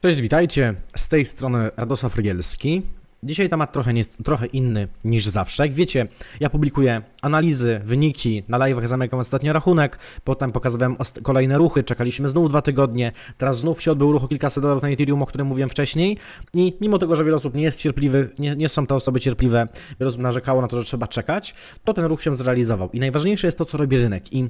Cześć, witajcie. Z tej strony Radosław Rygielski. Dzisiaj temat trochę, nie, trochę inny niż zawsze. Jak wiecie, ja publikuję analizy, wyniki, na live'ach zamykam ostatnio rachunek, potem pokazywałem kolejne ruchy, czekaliśmy znów dwa tygodnie, teraz znów się odbył ruch o kilkaset dolarów na Ethereum, o którym mówiłem wcześniej i mimo tego, że wiele osób nie jest cierpliwych, nie, nie są te osoby cierpliwe, wiele osób narzekało na to, że trzeba czekać, to ten ruch się zrealizował. I najważniejsze jest to, co robi rynek i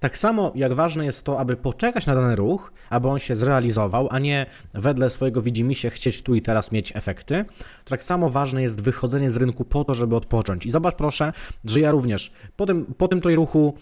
tak samo jak ważne jest to, aby poczekać na dany ruch, aby on się zrealizował, a nie wedle swojego się chcieć tu i teraz mieć efekty, to tak samo ważne jest wychodzenie z rynku po to, żeby odpocząć. I zobacz proszę, że ja również po tym, po tym tutaj ruchu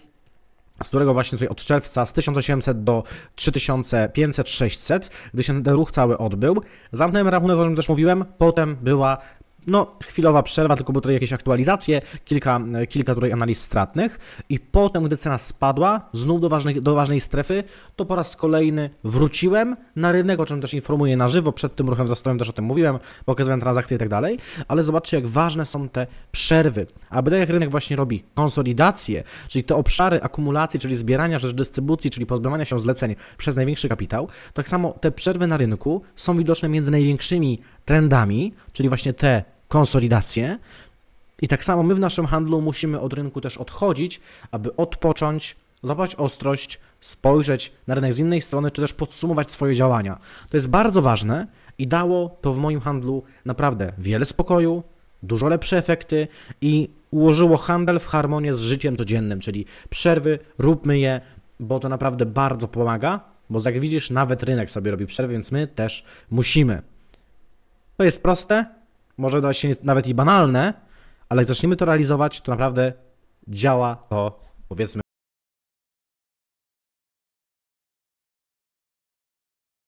z którego właśnie tutaj od czerwca z 1800 do 3500-600, gdy się ten ruch cały odbył. Zamknąłem rachunek, o czym też mówiłem, potem była no, chwilowa przerwa, tylko były tutaj jakieś aktualizacje, kilka, e, kilka tutaj analiz stratnych i potem, gdy cena spadła, znów do ważnej, do ważnej strefy, to po raz kolejny wróciłem na rynek, o czym też informuję na żywo, przed tym ruchem zastawem też o tym mówiłem, pokazywałem transakcje i tak dalej, ale zobaczcie, jak ważne są te przerwy, aby tak jak rynek właśnie robi konsolidację, czyli te obszary akumulacji, czyli zbierania rzecz dystrybucji, czyli pozbywania się zleceń przez największy kapitał, tak samo te przerwy na rynku są widoczne między największymi trendami, czyli właśnie te konsolidację. I tak samo my w naszym handlu musimy od rynku też odchodzić, aby odpocząć, zobaczyć ostrość, spojrzeć na rynek z innej strony, czy też podsumować swoje działania. To jest bardzo ważne i dało to w moim handlu naprawdę wiele spokoju, dużo lepsze efekty i ułożyło handel w harmonię z życiem codziennym, czyli przerwy, róbmy je, bo to naprawdę bardzo pomaga, bo jak widzisz, nawet rynek sobie robi przerwy, więc my też musimy. To jest proste, może wydawać się nawet i banalne, ale jak zaczniemy to realizować, to naprawdę działa to, powiedzmy,